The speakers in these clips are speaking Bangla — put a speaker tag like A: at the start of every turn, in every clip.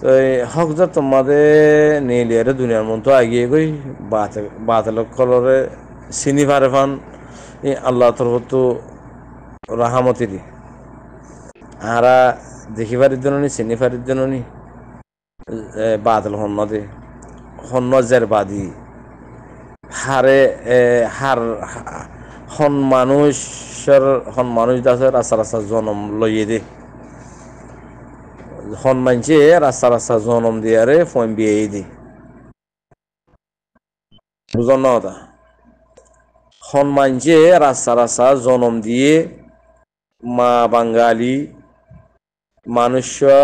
A: তো যা তোমাদের নেলিয়ারে দুনিয়ার মন তো আগিয়ে গই বাতাল কলরে চিনি পারে ফান আল্লাহ তরফ তো দি আরা দেখি পারির জন্য নি চিনি পারির জন্য নি বাতাল হন্য দে হন্য জের বাদি হারে হার হন মানুষের হন মানুষ দাসের আসার আসার জনম লইয়ে দে honmanjê rasa rasa zonom diyarê fonbiyeyîdî buzono da honmanjê rasa rasa zonom diyê ma bangalî মানুষা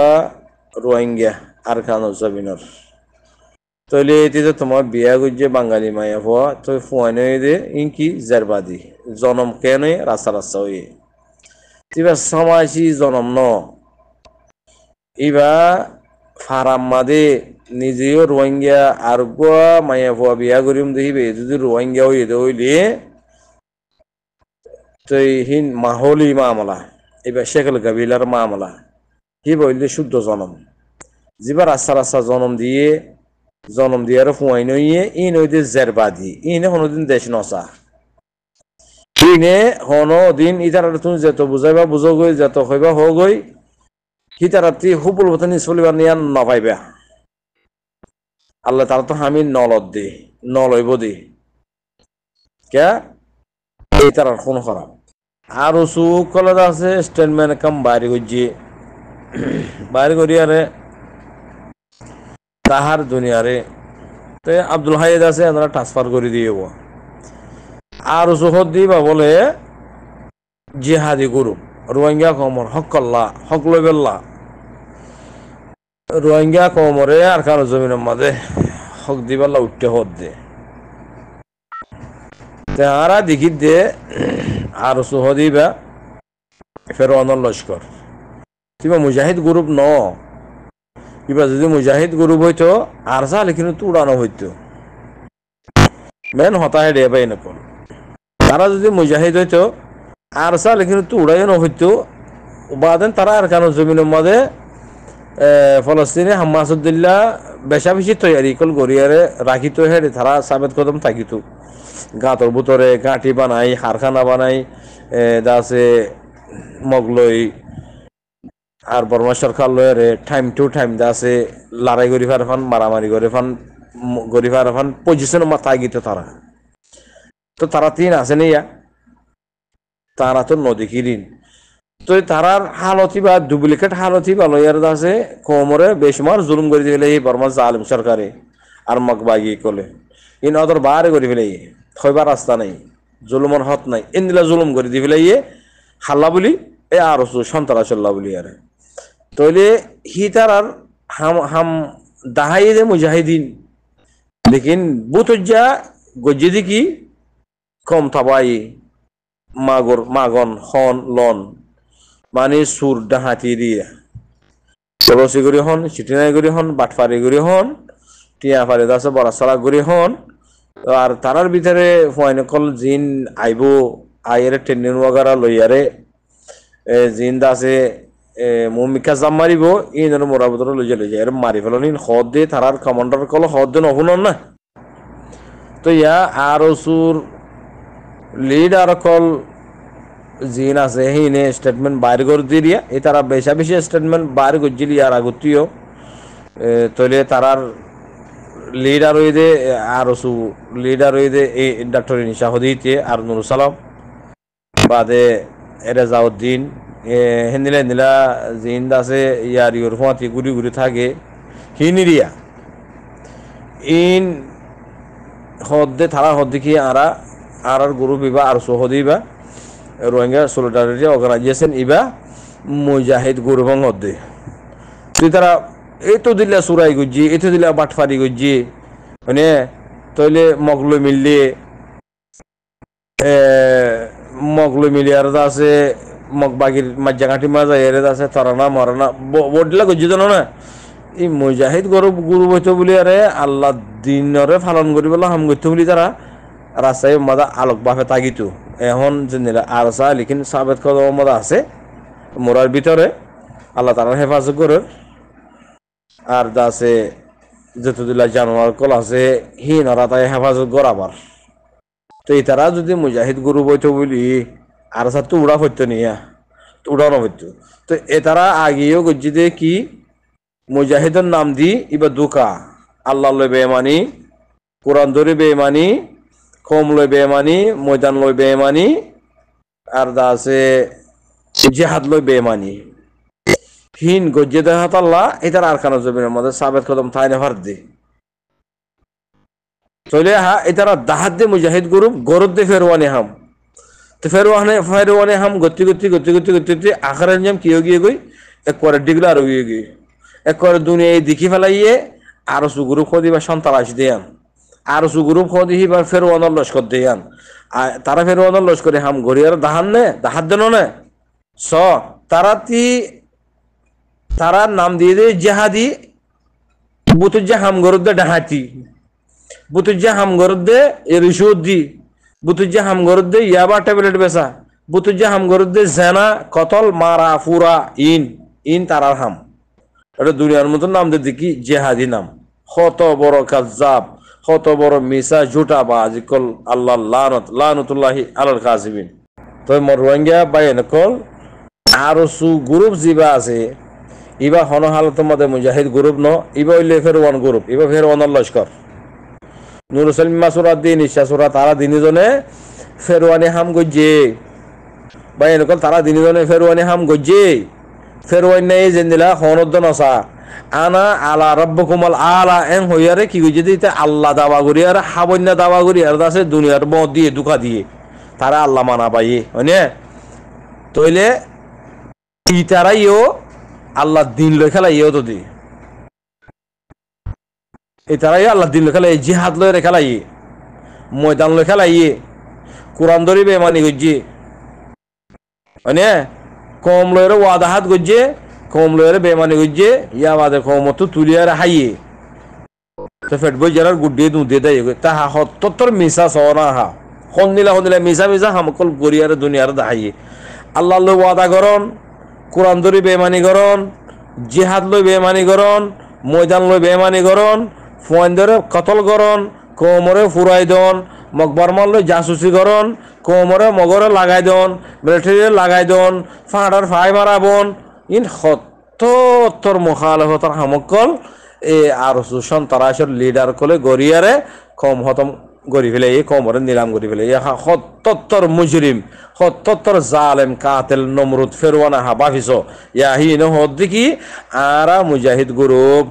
A: Rohingya আর খানো সাবিনর তৈলে এটিতে তোমার বিয়া গুজে বাঙালি মায়া হওয়া তো ফুয়ান দে ইনকি জারবাদি জনম কেন রাস্তা রাস্তা হয়ে তিবার সমাজই জনম ন ইবা ফারাম্মাদে নিজেও রোহিঙ্গা আর মায়া পোয়া বিয়া করিম দেখিবে যদি রোহিঙ্গা হইয়ে হইলে তো হিন মাহলি মামলা এবার শেখল গাবিলার মামলা হি বইলে শুদ্ধ জনম যেবার আস্তা রাস্তা জনম দিয়ে জনম দিয়ে আর ফুয়াই নইয়ে ই নইতে জেরবা দি ইনে কোনোদিন দেশ নচা ইনে দিন ইতার তুমি যেত বুঝাইবা বুঝো গই যেত হইবা হো গই হিতারাত্রি হুপুল বতনি সলিবার নিয়ে ন আল্লাহ তারা তো আমি নলত দি নলইব দি কে এই তারার কোনো খারাপ আর উঁচু কলেজ আছে স্টেটমেন্ট কাম বাইরে করছি বাইরে করি আরে তাহার দুনিয়ারে তো আব্দুল হাইদ আছে এনারা ট্রান্সফার করে দিয়ে আর উঁচু হদ্দি বা বলে জিহাদি গ্রুপ রোহিঙ্গা কমর হকল্লা হকলবেল্লা রোহিঙ্গা কমরে আর কারো জমিনের মাঝে হক দিবাল্লা উঠতে হত দে তাহারা দেখি দে আর সুহ দিবা ফেরোয়ানোর লস্কর কিবা মুজাহিদ গ্রুপ ন কিবা যদি মুজাহিদ গ্রুপ হইতো আর চাহলে কিন্তু উড়ানো হইতো মেন হতাহে ডেবাই নকল তারা যদি মুজাহিদ হইতো আর সালে কিন্তু তুড়াইন হইতো বাদেন তারা আর কারণ জমিনের মধ্যে ফলস্তিনে হামাসুদ্দিল্লা বেশি তৈরি কল গড়িয়ারে তো হেডে তারা সাবেদ কদম থাকিত গাঁতর বুতরে গাঁটি বানাই হারখানা বানাই দাসে মগলই আর বর্মা সরকার লয়ারে টাইম টু টাইম দাসে লড়াই গরি ফান মারামারি গরি ফান গরি ফান পজিশন মাথায় তাগিত তারা তো তারা তিন আসেন ইয়া তারা তো নদী কিরিন তো তারার হালতি বা ডুপ্লিকেট হালতি বা লয়ার আছে কোমরে বেশমার জুলুম করে দিলে এই বর্মা জালিম সরকারে আর মগ বাগি কলে ইন অদর বারে করে ফেলে থইবার রাস্তা নাই জুলুমর হত নাই এনদিলা জুলুম করে দি ফেলে ইয়ে হাল্লা বলি এ আর চল্লা বলি আর তইলে হি তার আর হাম হাম দাহাই দে মুজাহিদিন লেকিন বুতজ্জা দি কি কম থাবাই মাগর মাগন হন লন মানে সুর ডাহাতি দিয়ে চলসি গুড়ি হন চিটিনাই গুড়ি হন বাটফারি হন টিয়া ফারি দাসে বড়াসলা গুড়ি হন আর তারার ভিতরে কল জিন আইব আইয়ারে টেন্ডিন ওয়াগারা লইয়ারে জিন দাসে মুমিকা জাম মারিব এই ধরনের মোরাবতর লইয়া লইয়া এর মারি ফেলনি হদ দিয়ে তারার কমান্ডার কল হদ দিয়ে নহুন না তো ইয়া আর সুর লিডার কল জিন আছে সেইনে ষ্টেটমেণ্ট বাইর কৰি দিয়া এই তারা বেশা বেশি ষ্টেটমেণ্ট বাইর করছিল ইয়ার আগতীয় তলে তারার লিডার হয়ে দে আর ওসু লিডার হয়ে দে এই ডাক্তার নিশা হদিতে আর নুর সালাম বাদে এরেজাউদ্দিন হেন্দিলে হেন্দিলা জিন আছে ইয়ার ইউর ফাঁতি ঘুরি ঘুরি থাকে হিনিরিয়া ইন হদ্দে থারা হদ্দে কি আরা আর গ্রুপ ইবা আর সোহদি ইবা রোহিঙ্গা সোলিডারিটি অর্গানাইজেশন ইবা মুজাহিদ গুরুবং অদ্দি তুই তারা এই তো দিলে সুরাই গুজি এই তো দিলা বাটফারি গুজি মানে তৈলে মগলো মিললে মিলি আর আছে মগ বাগির মাঝাঘাটি মাজা এর আছে তরানা মরানা বডলা গুজি তো না এই মুজাহিদ গরু গুরু বৈঠ বলি আরে আল্লাহ দিনরে পালন করিবলা হাম গইতে বলি তারা রাস্তায় মাদা আলোক বাফে তাগিতু এখন যে আরসা লিখিন সাবেদ মাদা আছে মোরার ভিতরে আল্লাহ তালার হেফাজত করে আর আছে যতদুল্লাহ জানোয়ার কল আছে হি নরা তাই হেফাজত কর আবার তো এই তারা যদি মুজাহিদ গুরু বৈঠ বলি আর স্যার তো উড়া হইতো নিয়া তো উড়ানো হইতো তো এ তারা আগেও গজ্জিদে কি মুজাহিদের নাম দি ইবা দুকা আল্লাহ বেমানি কোরআন ধরে বেমানি কম লই বেমানি ময়দান লই বেমানি আর দা আছে জেহাদ লই বেমানি হিন গজ্জে দেহাত আল্লাহ এটার আর কানা জমিনের মধ্যে সাবেদ কদম থাই ভার দি চলে হা এটারা দাহাত দে মুজাহিদ গ্রুপ গরদ দে ফেরওয়ানি হাম তো ফেরওয়ানে ফেরওয়ানি হাম গতি গতি গতি গতি গতি গতি আখের নিয়ম কি গিয়ে গই এক করে ডিগলা আর গিয়ে গিয়ে এক করে দুনিয়ায় দেখি ফেলাইয়ে আরো সুগুরু সন্তান আসি দিয়াম আরসু গ্রুপ হদিহি বা ফেরওয়ানোর লস্কর দেয়ান তারা ফেরওয়ানোর লস্করে হাম ঘড়িয়ার দাহান নে দাহাত দেন নে স তারা তি তারা নাম দিয়ে দেয় জাহাদি বুতুজ্জা হাম দে ডাহাতি বুতুজ্জা হাম গরদ্দে রিসুদ্দি বুতুজ্জা হাম দে ইয়াবা ট্যাবলেট বেসা বুতুজ্জা হাম দে জেনা কতল মারা ফুরা ইন ইন তারার হাম এটা দুনিয়ার মতন নাম দিয়ে দেখি জেহাদি নাম কত বড় কাজাব কত বড় মিসা জুটা বা আজিকল আল্লাহ লানত লানতুল্লাহি আলাল কাজিবিন তো মোর রোহিঙ্গা বাই নকল আর সু গ্রুপ জিবা আছে ইবা হন হাল তোমাদের মুজাহিদ গ্রুপ ন ইবা হইলে ফের ওয়ান গ্রুপ ইবা ফের ওয়ান লস্কর নুর সালিম মাসুরা দিন ইশাসুরা তারা তিনিজনে ফেরওয়ানি হাম গজ্জে বাই নকল তারা দিনজনে ফেরওয়ানি হাম গজ্জে ফেরওয়ানি দিলা জেন্দিলা হনদ্দ নসা আনা আলা রব্ব কুমল আলা এং হইয়ারে কি কইছে দিতে আল্লাহ দাবা করি আর হাবন্যা দাবা করি আর দাসে দুনিয়ার মত দিয়ে দুকা দিয়ে তারা আল্লাহ মানা পাইয়ে হইনে তইলে ই তারাইও আল্লাহ দিন লই খেলা ইয়েও তো দি এই তারাই আল্লাহ দিন লই খেলা ইয়ে, জিহাদ লই রে খেলা ইয়ে ময়দান লই খেলা ইয়ে কোরআন ধরিবে মানি গজ্জি হইনে কম লই রে ওয়াদাহাত গজ্জে কম লয়ের বেমানি গজ্জে ইয়া আমাদের কমত তুলিয়ার হাইয়ে তো ফেট বই যারা গুডিয়ে দু দে দেয় তাহা হত্তর মিশা সরা হা সন্দিলা হন্দিলা মিশা মিশা হামকল গরিয়ার দুনিয়ার দাহাইয়ে আল্লাহ লো ওয়াদা গরণ কোরআন দরি বেমানি গরণ জিহাদ লো বেমানি গরণ ময়দান লো বেমানি করন ফুয়াইন্দরে কতল গরণ কোমরে ফুরাই দন মকবরমাল লই জাসুসি গরণ কোমরে মগরে লাগাই দন মিলিটারি লাগাই দন ফাঁড়ার ফাই বন ইন সত্তর মুখালহতর সামকল এই আর চোষণ তারাশর লিডার কলে গরিয়ারে কম হতম গড়ি ফেলে এই কমরে নিলাম গড়ি ফেলে সত্তর মুজরিম সত্তর জালেম কাতেল নমরুদ ফেরওয়ানা ফিস ইয়াহি নহদ্দি কি আরা মুজাহিদ গ্রুপ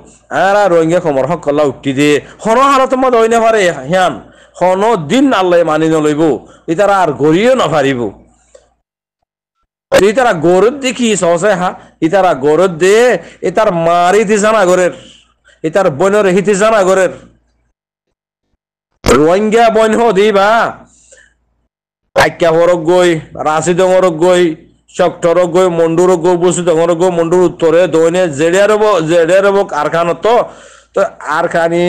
A: আরা রোহিঙ্গা কমর সকল্লা উঠি দে হন হালত মত অইনে পারে হিয়ান হন দিন আল্লাহ মানি নলইব ইতারা আর গড়িও নভারিব এই তারা গরুর দিয়ে কি সহসে হা হ্যাঁ? ই তারা গরুর দিয়ে এ তার মারি দিছানা গরের এ তার বইনর হিতিছানা গরের রোহিঙ্গা বইন দি বা আইকা হরক গই রাশি ডর গই চকটরক গই মন্ডুর গই বসু ডর গই মন্ডুর উত্তরে দৈনে জেড়িয়া রব জেড়িয়া রব আরখানত তো আরখানি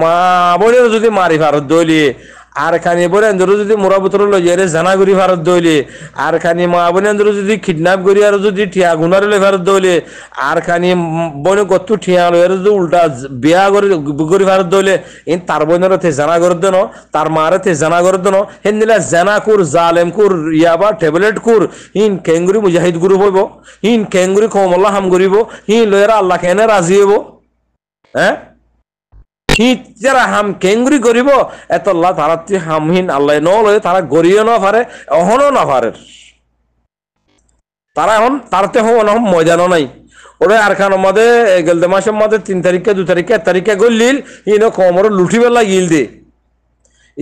A: মা বনের যদি মারি ফার দলি আর খানি বলে এন্দরও যদি মোরা বুতর লইয়ারে জানা করি ভারত দইলে আর খানি মা বলে এন্দরও যদি কিডন্যাপ করি আর যদি ঠিয়া গুনারে লই ভারত দইলে আর খানি বন কত ঠিয়া লইয়ারে যদি উল্টা বিয়া করে করি ভারত দৌলে ইন তার বইনের তে জানা করে দেন তার মারে তে জানা করে দেন হেন দিলা জানা কুর জালেম কুর ইয়াবা টেবলেট কুর ইন কেঙ্গুরি মুজাহিদ গুরু হইব ইন কেঙ্গুরি কমল্লা হাম করিব ইন লইয়ারা আল্লাহ কেনে রাজি হইব হ্যাঁ শীত যারা হাম কেঙ্গুরি করিব এত আল্লাহ তারা হামহীন আল্লাহ নয় তারা গড়িয়ে না পারে অহনও না পারে তারা এখন তারতে হো না ময়দানও নাই ওরে আর খান আমাদের গেলদে মাসের মধ্যে তিন তারিখে দু তারিখে এক তারিখে গলিল ইনো কমর লুঠি বেলা গিল দে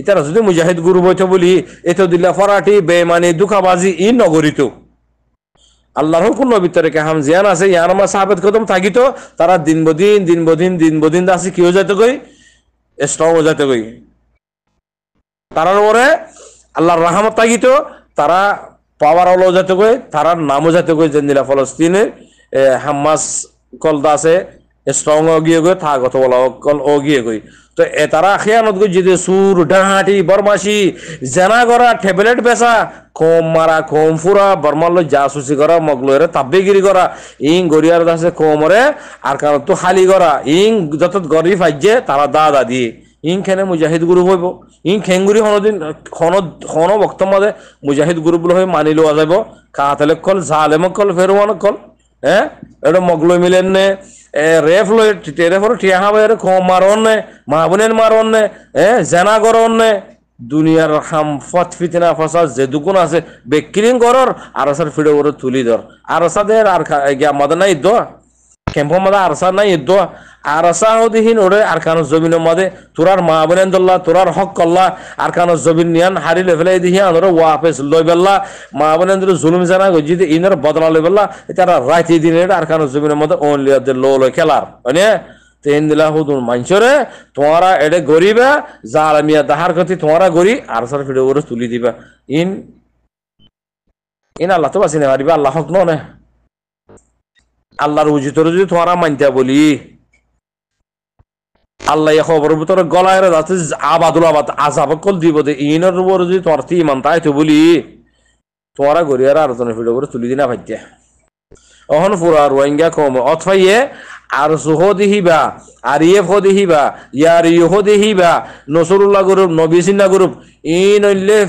A: ইতারা যদি মুজাহিদ গুরু বৈঠ বলি এত দিল্লা ফরাটি বেমানি দুখাবাজি ই নগরিত আল্লাহর কুল্ল ভিতরে কাহাম জিয়ান আছে ইয়ান আমার সাহাবেদ কদম থাকিত তারা দিন বদিন দিন বদিন দিন বদিন আছে কি হয়ে যাইতে কই স্ট্রং হয়ে যাইতে কই তারার পরে আল্লাহর রাহামত থাকিত তারা পাওয়ার আলো যাইতে কই তারার নামও যাইতে কই জেন্দিলা ফলস্তিনের হাম্মাস কলদা আছে স্ট্রং গিয়ে গিয়ে থাক অথবা কল ও গিয়ে গই তো তারা খেয়ানত যদি সুর ডাহাটি বরমাসি জেনা করা ট্যাবলেট বেচা কম মারা কম ফুরা বর্মাল জাসুসি করা মগলরে তাব্যগিরি করা ইং গরিয়ার দাসে কমরে আর কারণ তো খালি করা ইং যত গরিব ফাইজে তারা দা দা দিয়ে ইং খেনে মুজাহিদ গ্রুপ হইব ইং খেঙ্গুরি হনদিন হন হন বক্তব্য মুজাহিদ গ্রুপ হয়ে মানি লওয়া যাব কাহাতালে কল জালেম কল ফেরোয়ান কল ഏഹ് എവിടെ മൊഗ്ലുമിലെന്നെ ರೇಫ್ಲು ರೇಫರು ಟಿಯಾಹಾಬಾರ ಮಾರೋನ್ನೆ ಮಾಬುನೇನ್ ಮಾರೋನ್ನೆ ಏ ಜನಾಗರೋನ್ನೆ দুনিয়ার হাম ফত ফিতিনা ফসাদ যে দুগুণ আছে বেক্রিং করর আর সার ফিডে তুলি ধর আর সাদের আর গিয়া মাদা নাই দর ক্যাম্পমাদে আরসা নাই এদ আরসা হদিহীন ওরে আরখানো জমিন মাদে তোরার মা বলেন দল্লা তোরার হক কল্লা আরখানো জমিন নিয়ান হারি লেফেলাই দিহি আনরে ওয়াফেস লই বেল্লা মা জুলুম জানা গজি দে বদলা লই বেল্লা এটা রাইতি দিন এটা আরখানো জমিন অনলি আদে লো লো খেলার মানে তেহিন দিলা হুদুন মানছরে তোমারা এডে গরিবা জালামিয়া দাহার কথি তোমারা গরি আরসার ফিডে ওরে তুলি দিবা ইন ইন আল্লাহ তো বাসিনে মারিবা আল্লাহ হক ননে না আল্লাহর উচিতরে যদি তোমরা মানতে বলি আল্লাহ খবরের ভিতরে গলায় যাতে আবাদুল আবাদ আজাব কল দিব দে ইনের উপর যদি তোমার তি ইমান তাই তো বলি তোমরা গরিয়ার আর জনের ভিডিও করে তুলি দিনা ভাইতে অহন পুরা রোহিঙ্গা কম অথবাইয়ে আর সুহ দিহিবা আর ইয়ে ফো দিহিবা ইয়ার ইহ দিহিবা নসরুল্লাহ গ্রুপ নবী সিন্না গ্রুপ ইন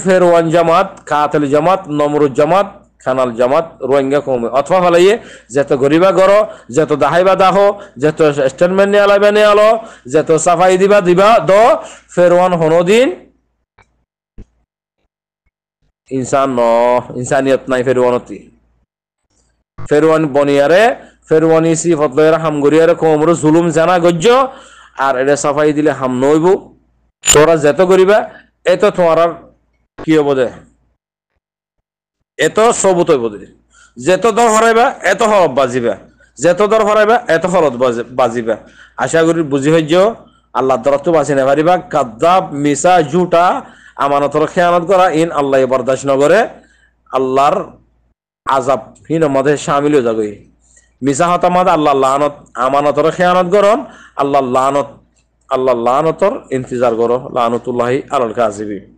A: ফেরওয়ান জামাত কাতল জামাত নমরুজ জামাত খানাল জামাত রোহিঙ্গা কমে অথবা যে যেত গরিবা গর যেত দাহাইবা দাহ যেত স্টেটমেন্ট নিয়ে আলাইবা নিয়ে আলো যেত সাফাই দিবা দিবা দ ফেরওয়ান দিন ইনসান ন ইনসানিয়ত নাই ফেরওয়ানতি ফেরওয়ান বনিয়ারে ফেরওয়ানি সি ফতলের হামগুরিয়ারে কোমর জুলুম জানা গজ্য আর এটা সাফাই দিলে হাম নইব তোরা যেত করিবা এত তোমার কি হবো দে এত সবুত বদির যেত দর হরাইবা এত হরফ বাজিবা যেত দর হরাইবা এত হরত বাজিবা আশা করি বুঝি হইজ আল্লাহ দরত তো বাঁচি না পারিবা কাদ্দাব মিসা জুটা আমানতর খেয়ানত করা ইন আল্লাহ বরদাস্ত নগরে আল্লাহর আজাব হিন মধ্যে সামিল হয়ে যাবে মিসা হতা মাদ আল্লাহ লানত আমানতর খেয়ানত গরম আল্লাহ লানত আল্লাহ লানতর ইন্তজার করো লানতুল্লাহি আলাল আজিবি